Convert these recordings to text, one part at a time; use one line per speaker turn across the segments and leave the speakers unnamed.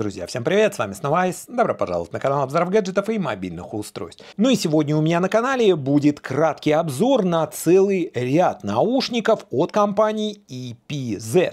Друзья, всем привет, с вами снова Айс, добро пожаловать на канал обзоров гаджетов и мобильных устройств. Ну и сегодня у меня на канале будет краткий обзор на целый ряд наушников от компании EPZ.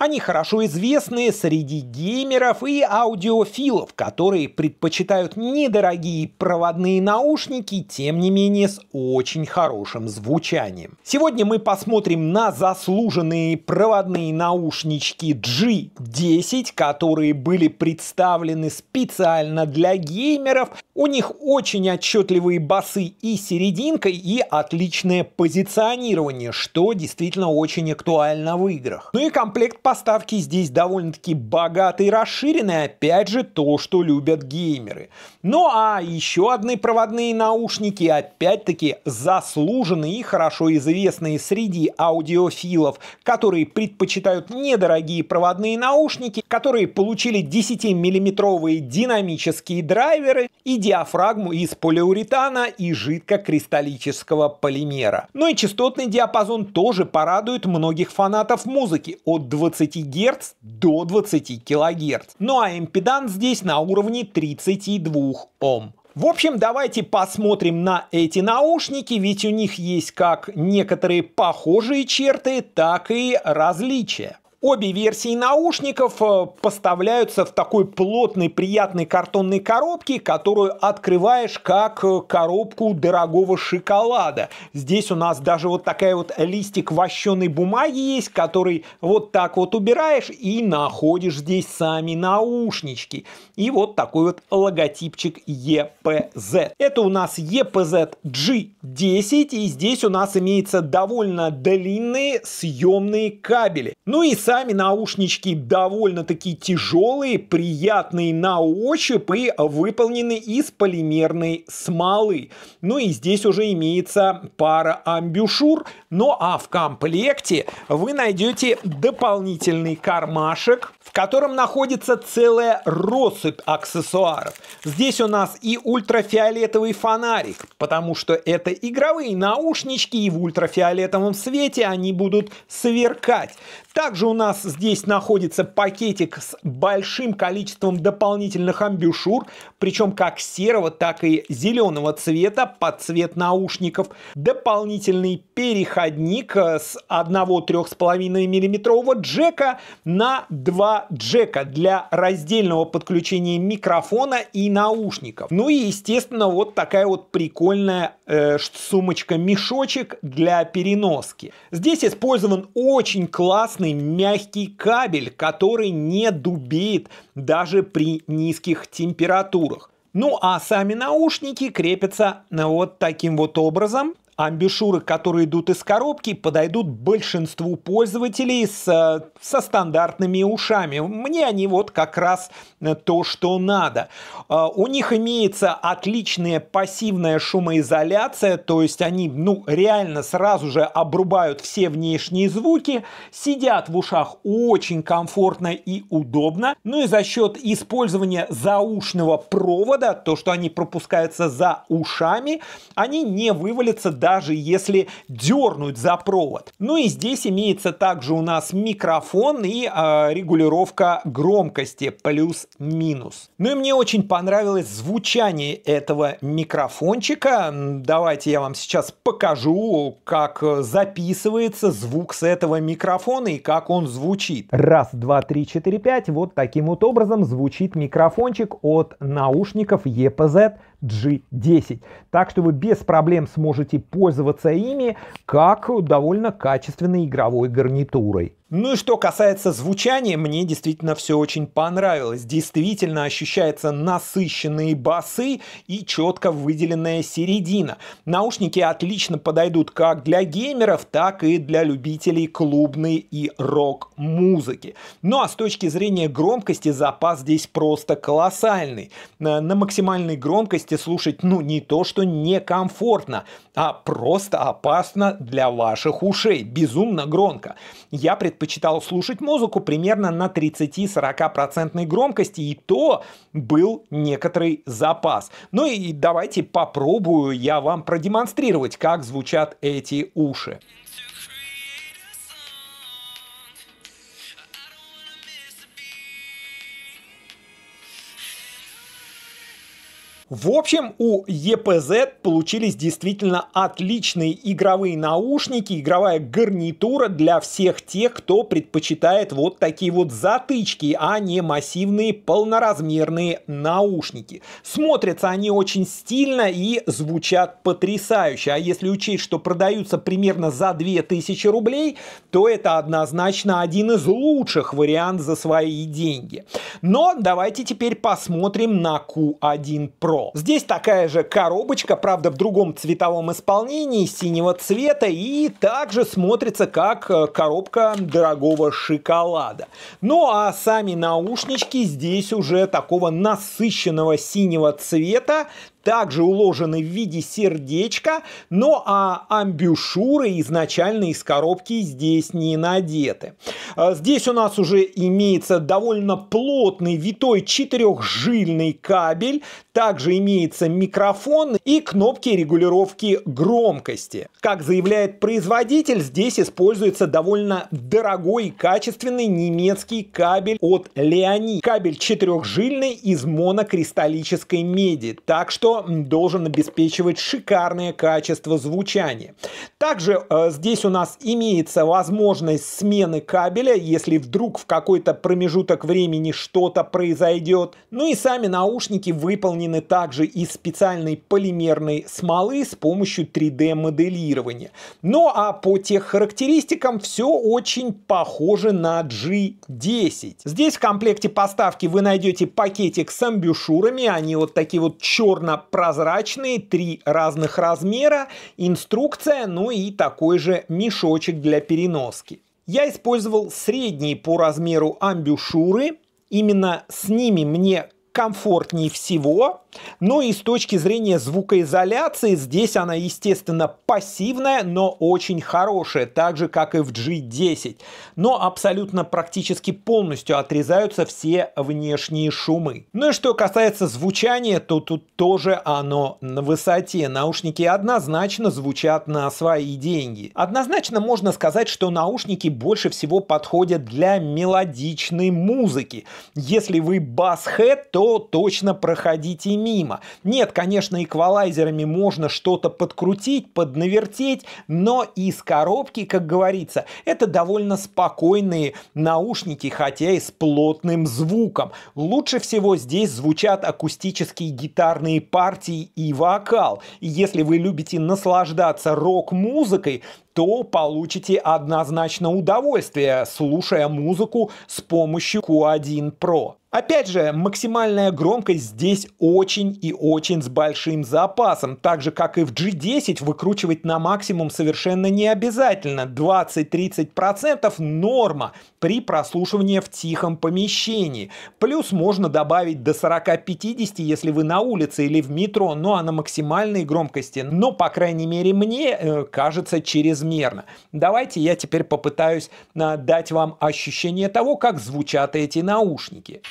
Они хорошо известны среди геймеров и аудиофилов, которые предпочитают недорогие проводные наушники, тем не менее с очень хорошим звучанием. Сегодня мы посмотрим на заслуженные проводные наушнички G10, которые были представлены специально для геймеров. У них очень отчетливые басы и серединка, и отличное позиционирование, что действительно очень актуально в играх. Ну и комплект поставки здесь довольно-таки богатые и расширенные, опять же то, что любят геймеры. Ну а еще одни проводные наушники, опять-таки заслуженные и хорошо известные среди аудиофилов, которые предпочитают недорогие проводные наушники, которые получили 10-миллиметровые динамические драйверы и диафрагму из полиуретана и жидкокристаллического полимера. Ну и частотный диапазон тоже порадует многих фанатов музыки от 20 20 Гц до 20 кГц. Ну а импеданс здесь на уровне 32 Ом. В общем, давайте посмотрим на эти наушники, ведь у них есть как некоторые похожие черты, так и различия. Обе версии наушников э, поставляются в такой плотной, приятной картонной коробке, которую открываешь как э, коробку дорогого шоколада. Здесь у нас даже вот такая вот листик вощеной бумаги есть, который вот так вот убираешь и находишь здесь сами наушнички. И вот такой вот логотипчик EPZ. Это у нас EPZ G10, и здесь у нас имеется довольно длинные съемные кабели. Ну и Сами наушнички довольно-таки тяжелые, приятные на ощупь и выполнены из полимерной смолы. Ну и здесь уже имеется пара амбюшур. Ну а в комплекте вы найдете дополнительный кармашек, в котором находится целая россыпь аксессуаров. Здесь у нас и ультрафиолетовый фонарик, потому что это игровые наушнички, и в ультрафиолетовом свете они будут сверкать. Также у нас здесь находится пакетик с большим количеством дополнительных амбюшюр, причем как серого, так и зеленого цвета под цвет наушников. Дополнительный переходник э, с одного 3,5 миллиметрового джека на два джека для раздельного подключения микрофона и наушников. Ну и, естественно, вот такая вот прикольная э, сумочка-мешочек для переноски. Здесь использован очень классный мягкий мягкий кабель, который не дубеет даже при низких температурах. Ну а сами наушники крепятся вот таким вот образом амбишюры, которые идут из коробки, подойдут большинству пользователей с, э, со стандартными ушами. Мне они вот как раз э, то, что надо. Э, у них имеется отличная пассивная шумоизоляция, то есть они ну, реально сразу же обрубают все внешние звуки, сидят в ушах очень комфортно и удобно. Ну и за счет использования заушного провода, то, что они пропускаются за ушами, они не вывалятся до даже если дернуть за провод. Ну и здесь имеется также у нас микрофон и э, регулировка громкости плюс-минус. Ну и мне очень понравилось звучание этого микрофончика. Давайте я вам сейчас покажу, как э, записывается звук с этого микрофона и как он звучит. Раз, два, три, четыре, пять. Вот таким вот образом звучит микрофончик от наушников EPZ G10. Так что вы без проблем сможете пользоваться ими как довольно качественной игровой гарнитурой. Ну и что касается звучания, мне действительно все очень понравилось. Действительно ощущаются насыщенные басы и четко выделенная середина. Наушники отлично подойдут как для геймеров, так и для любителей клубной и рок-музыки. Ну а с точки зрения громкости запас здесь просто колоссальный. На максимальной громкости слушать ну не то, что некомфортно, а просто опасно для ваших ушей. Безумно громко. Я предполагаю предпочитал слушать музыку примерно на 30-40% громкости, и то был некоторый запас. Ну и давайте попробую я вам продемонстрировать, как звучат эти уши. В общем, у EPZ получились действительно отличные игровые наушники, игровая гарнитура для всех тех, кто предпочитает вот такие вот затычки, а не массивные полноразмерные наушники. Смотрятся они очень стильно и звучат потрясающе. А если учесть, что продаются примерно за 2000 рублей, то это однозначно один из лучших вариантов за свои деньги. Но давайте теперь посмотрим на Q1 Pro. Pro. Здесь такая же коробочка, правда в другом цветовом исполнении, синего цвета и также смотрится как э, коробка дорогого шоколада. Ну а сами наушнички здесь уже такого насыщенного синего цвета, также уложены в виде сердечка, но а амбюшуры изначально из коробки здесь не надеты. А, здесь у нас уже имеется довольно плотный витой четырехжильный кабель, также имеется микрофон и кнопки регулировки громкости. Как заявляет производитель, здесь используется довольно дорогой и качественный немецкий кабель от Леони. Кабель четырехжильный из монокристаллической меди, так что что должен обеспечивать шикарное качество звучания. Также э, здесь у нас имеется возможность смены кабеля, если вдруг в какой-то промежуток времени что-то произойдет. Ну и сами наушники выполнены также из специальной полимерной смолы с помощью 3D-моделирования. Ну а по тех характеристикам все очень похоже на G10. Здесь в комплекте поставки вы найдете пакетик с амбюшурами, они вот такие вот черно прозрачные, три разных размера, инструкция, ну и такой же мешочек для переноски. Я использовал средние по размеру амбюшуры, именно с ними мне комфортнее всего. Но и с точки зрения звукоизоляции, здесь она, естественно, пассивная, но очень хорошая, так же, как и в G10. Но абсолютно практически полностью отрезаются все внешние шумы. Ну и что касается звучания, то тут тоже оно на высоте. Наушники однозначно звучат на свои деньги. Однозначно можно сказать, что наушники больше всего подходят для мелодичной музыки. Если вы бас-хед, то то точно проходите мимо. Нет, конечно, эквалайзерами можно что-то подкрутить, поднавертеть, но из коробки, как говорится, это довольно спокойные наушники, хотя и с плотным звуком. Лучше всего здесь звучат акустические гитарные партии и вокал. И если вы любите наслаждаться рок-музыкой, то получите однозначно удовольствие, слушая музыку с помощью Q1 Pro. Опять же, максимальная громкость здесь очень и очень с большим запасом. Так же, как и в G10, выкручивать на максимум совершенно не обязательно. 20-30% норма при прослушивании в тихом помещении. Плюс можно добавить до 40-50, если вы на улице или в метро, ну а на максимальной громкости. Но, ну, по крайней мере, мне э, кажется чрезмерно. Давайте я теперь попытаюсь э, дать вам ощущение того, как звучат эти наушники.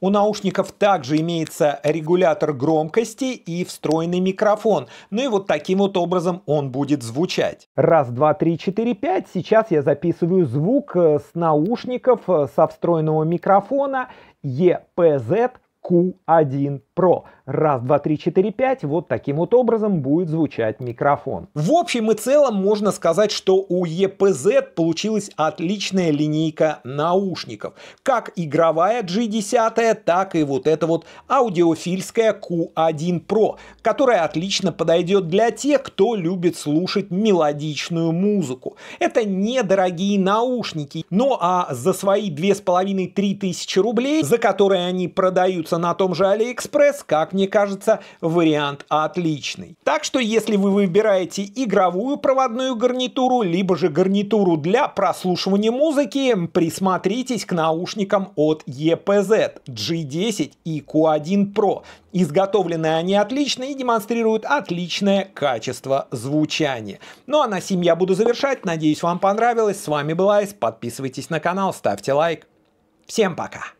У наушников также имеется регулятор громкости и встроенный микрофон. Ну и вот таким вот образом он будет звучать. Раз, два, три, четыре, пять. Сейчас я записываю звук э, с наушников э, со встроенного микрофона EPZ Q1 Pro. Раз, два, три, четыре, пять. Вот таким вот образом будет звучать микрофон. В общем и целом можно сказать, что у EPZ получилась отличная линейка наушников. Как игровая G10, так и вот эта вот аудиофильская Q1 Pro, которая отлично подойдет для тех, кто любит слушать мелодичную музыку. Это недорогие наушники, но ну, а за свои две с половиной-три тысячи рублей, за которые они продаются продается на том же AliExpress, как мне кажется, вариант отличный. Так что если вы выбираете игровую проводную гарнитуру, либо же гарнитуру для прослушивания музыки, присмотритесь к наушникам от EPZ G10 и Q1 Pro. Изготовленные они отлично и демонстрируют отличное качество звучания. Ну а на сим я буду завершать. Надеюсь, вам понравилось. С вами был Айс. Подписывайтесь на канал, ставьте лайк. Всем пока!